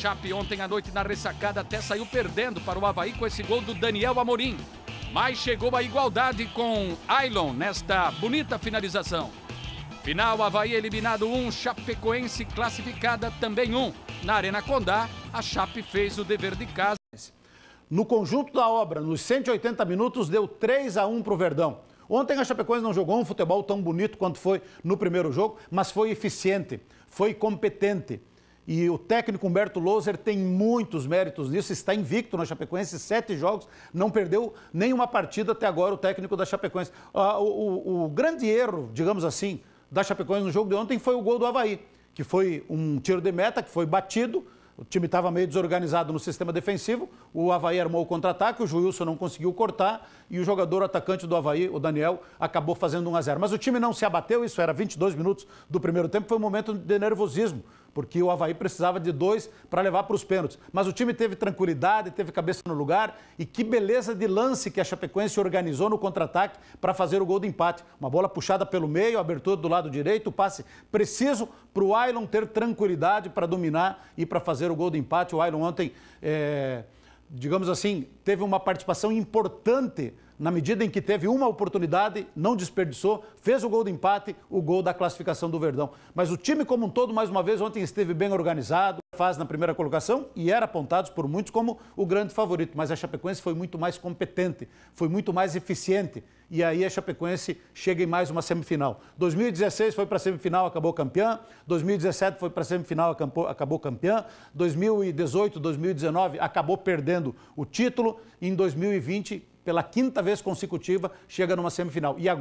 Chape ontem à noite na ressacada até saiu perdendo para o Havaí com esse gol do Daniel Amorim. Mas chegou a igualdade com Ailon nesta bonita finalização. Final, Havaí eliminado 1, um, Chapecoense classificada também 1. Um. Na Arena Condá, a Chape fez o dever de casa. No conjunto da obra, nos 180 minutos, deu 3 a 1 para o Verdão. Ontem a Chapecoense não jogou um futebol tão bonito quanto foi no primeiro jogo, mas foi eficiente, foi competente. E o técnico Humberto Loser tem muitos méritos nisso, está invicto na Chapecoense, sete jogos, não perdeu nenhuma partida até agora o técnico da Chapecoense. Ah, o, o, o grande erro, digamos assim, da Chapecoense no jogo de ontem foi o gol do Havaí, que foi um tiro de meta, que foi batido, o time estava meio desorganizado no sistema defensivo, o Havaí armou o contra-ataque, o Juilson não conseguiu cortar e o jogador atacante do Havaí, o Daniel, acabou fazendo 1 a 0 Mas o time não se abateu, isso era 22 minutos do primeiro tempo, foi um momento de nervosismo porque o Havaí precisava de dois para levar para os pênaltis. Mas o time teve tranquilidade, teve cabeça no lugar e que beleza de lance que a Chapecoense organizou no contra-ataque para fazer o gol do empate. Uma bola puxada pelo meio, abertura do lado direito, passe preciso para o Ailon ter tranquilidade para dominar e para fazer o gol do empate. O Ailon ontem, é, digamos assim, teve uma participação importante na medida em que teve uma oportunidade, não desperdiçou, fez o gol do empate, o gol da classificação do Verdão. Mas o time como um todo, mais uma vez, ontem esteve bem organizado, faz na primeira colocação e era apontado por muitos como o grande favorito. Mas a Chapecoense foi muito mais competente, foi muito mais eficiente. E aí a Chapecoense chega em mais uma semifinal. 2016 foi para a semifinal, acabou campeã. 2017 foi para a semifinal, acabou, campeã. 2018, 2019 acabou perdendo o título. E em 2020 pela quinta vez consecutiva, chega numa semifinal. E agora